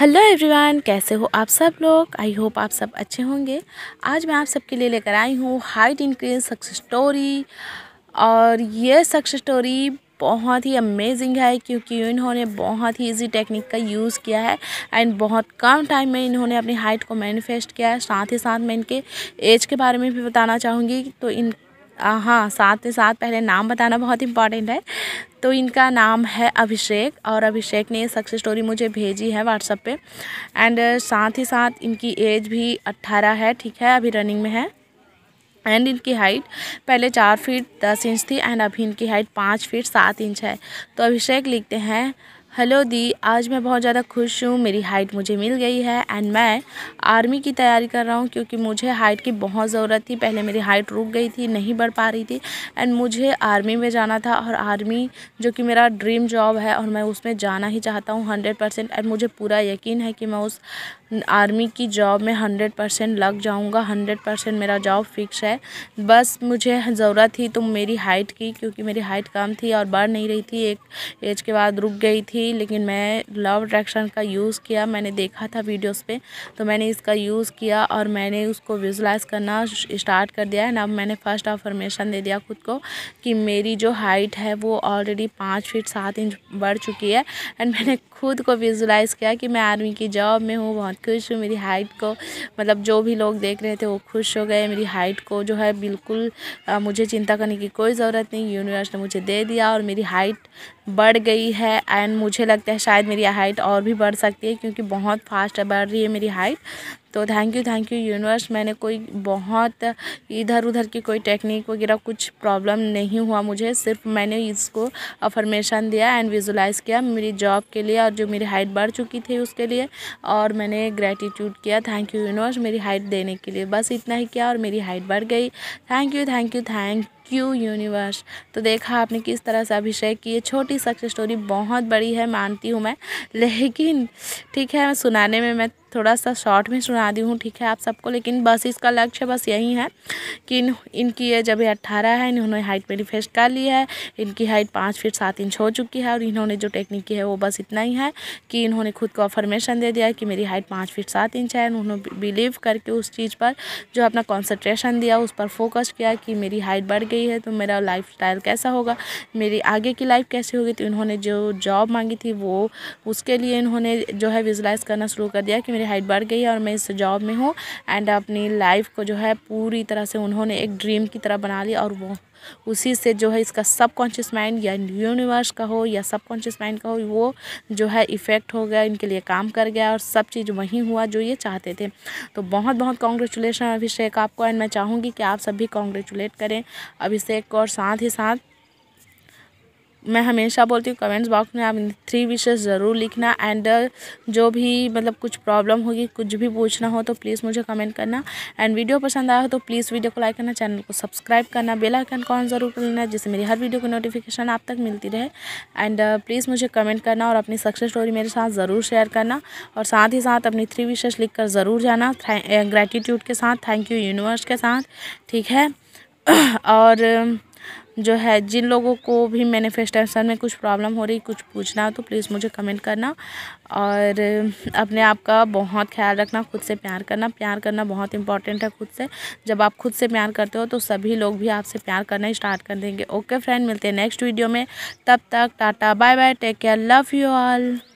hello everyone कैसे हो आप सब लोग आई होप आप सब अच्छे होंगे आज मैं आप सबके लिए लेकर आई हूँ हाइट इनक्रीज सक्सेस स्टोरी और ये सक्सेस स्टोरी बहुत ही अमेजिंग है क्योंकि इन्होंने बहुत ही इजी टेक्निक का यूज़ किया है एंड बहुत कम टाइम में इन्होंने अपनी हाइट को मैनिफेस्ट किया है साथ ही साथ मैं इनके एज के बारे में भी बताना चाहूँगी तो इन हाँ साथ ही साथ पहले नाम बताना बहुत इंपॉर्टेंट है तो इनका नाम है अभिषेक और अभिषेक ने ये सक्सेस स्टोरी मुझे भेजी है व्हाट्सअप पे एंड uh, साथ ही साथ इनकी एज भी अट्ठारह है ठीक है अभी रनिंग में है एंड इनकी हाइट पहले चार फीट दस इंच थी एंड अभी इनकी हाइट पाँच फीट सात इंच है तो अभिषेक लिखते हैं हेलो दी आज मैं बहुत ज़्यादा खुश हूँ मेरी हाइट मुझे मिल गई है एंड मैं आर्मी की तैयारी कर रहा हूँ क्योंकि मुझे हाइट की बहुत ज़रूरत थी पहले मेरी हाइट रुक गई थी नहीं बढ़ पा रही थी एंड मुझे आर्मी में जाना था और आर्मी जो कि मेरा ड्रीम जॉब है और मैं उसमें जाना ही चाहता हूँ हंड्रेड परसेंट एंड मुझे पूरा यकीन है कि मैं उस आर्मी की जॉब में हंड्रेड परसेंट लग जाऊँगा हंड्रेड परसेंट मेरा जॉब फिक्स है बस मुझे ज़रूरत थी तो मेरी हाइट की क्योंकि मेरी हाइट कम थी और बढ़ नहीं रही थी एक एज के बाद रुक गई थी थी लेकिन मैं लव अट्रैक्शन का यूज़ किया मैंने देखा था वीडियोस पे तो मैंने इसका यूज़ किया और मैंने उसको विजुलाइज करना स्टार्ट कर दिया एंड अब मैंने फ़र्स्ट अफर्मेशन दे दिया खुद को कि मेरी जो हाइट है वो ऑलरेडी पाँच फीट सात इंच बढ़ चुकी है एंड मैंने खुद को विजुलाइज़ किया कि मैं आर्मी की जॉब में हूँ बहुत खुश हूँ मेरी हाइट को मतलब जो भी लोग देख रहे थे वो खुश हो गए मेरी हाइट को जो है बिल्कुल आ, मुझे चिंता करने की कोई ज़रूरत नहीं यूनिवर्स ने मुझे दे दिया और मेरी हाइट बढ़ गई है एंड मुझे लगता है शायद मेरी हाइट और भी बढ़ सकती है क्योंकि बहुत फास्ट बढ़ रही है मेरी हाइट तो thank you thank you universe मैंने कोई बहुत इधर उधर की कोई टेक्निक वगैरह कुछ प्रॉब्लम नहीं हुआ मुझे सिर्फ मैंने इसको अफर्मेशन दिया एंड विजुलाइज़ किया मेरी जॉब के लिए और जो मेरी हाइट बढ़ चुकी थी उसके लिए और मैंने ग्रेटिट्यूड किया थैंक यू यूनिवर्स मेरी हाइट देने के लिए बस इतना ही किया और मेरी हाइट बढ़ गई thank you thank you thank you universe तो देखा आपने किस तरह से अभिषेक की ये छोटी सक्सेस स्टोरी बहुत बड़ी है मानती हूँ मैं लेकिन ठीक है मैं सुनाने में मैं थोड़ा सा शॉर्ट में सुना दी हूँ ठीक है आप सबको लेकिन बस इसका लक्ष्य बस यही है कि इन इनकी जब ये अट्ठारह है इन्होंने हाइट मैनिफेस्ट कर ली है इनकी हाइट पाँच फीट सात इंच हो चुकी है और इन्होंने जो टेक्निक की है वो बस इतना ही है कि इन्होंने खुद को अफर्मेशन दे दिया कि मेरी हाइट पाँच फीट सात इंच है उन्होंने बिलीव करके उस चीज़ पर जो अपना कॉन्सेंट्रेशन दिया उस पर फोकस किया कि मेरी हाइट बढ़ गई गई है तो मेरा लाइफ स्टाइल कैसा होगा मेरी आगे की लाइफ कैसी होगी तो इन्होंने जो जॉब मांगी थी वो उसके लिए इन्होंने जो है विजुलाइज करना शुरू कर दिया कि मेरी हाइट बढ़ गई है और मैं इस जॉब में हूँ एंड अपनी लाइफ को जो है पूरी तरह से उन्होंने एक ड्रीम की तरह बना लिया और वो उसी से जो है इसका सब कॉन्शियस माइंड या यूनिवर्स का हो या सब कॉन्शियस माइंड का हो वो जो है इफ़ेक्ट हो गया इनके लिए काम कर गया और सब चीज़ वहीं हुआ जो ये चाहते थे तो बहुत बहुत कॉन्ग्रेचुलेसन अभिषेक आपको एंड मैं चाहूँगी कि आप सभी कॉन्ग्रेचुलेट करें अभिषेक को और साथ ही साथ मैं हमेशा बोलती हूँ कमेंट्स बॉक्स में आप थ्री विशेष ज़रूर लिखना एंड uh, जो भी मतलब कुछ प्रॉब्लम होगी कुछ भी पूछना हो तो प्लीज़ मुझे कमेंट करना एंड वीडियो पसंद आया हो तो प्लीज़ वीडियो को लाइक करना चैनल को सब्सक्राइब करना बेल आइकन कौन ज़रूर कर लेना जिससे मेरी हर वीडियो की नोटिफिकेशन आप तक मिलती रहे एंड प्लीज़ uh, मुझे कमेंट करना और अपनी सक्सेस स्टोरी मेरे साथ ज़रूर शेयर करना और साथ ही साथ अपनी थ्री विशेष लिख ज़रूर जाना ग्रैटिट्यूड uh, के साथ थैंक यू यूनिवर्स के साथ ठीक है और जो है जिन लोगों को भी मैनिफेस्टेशन में कुछ प्रॉब्लम हो रही कुछ पूछना हो तो प्लीज़ मुझे कमेंट करना और अपने आप का बहुत ख्याल रखना खुद से प्यार करना प्यार करना बहुत इंपॉर्टेंट है खुद से जब आप खुद से प्यार करते हो तो सभी लोग भी आपसे प्यार करना स्टार्ट कर देंगे ओके फ्रेंड मिलते हैं नेक्स्ट वीडियो में तब तक tata bye bye take care love you all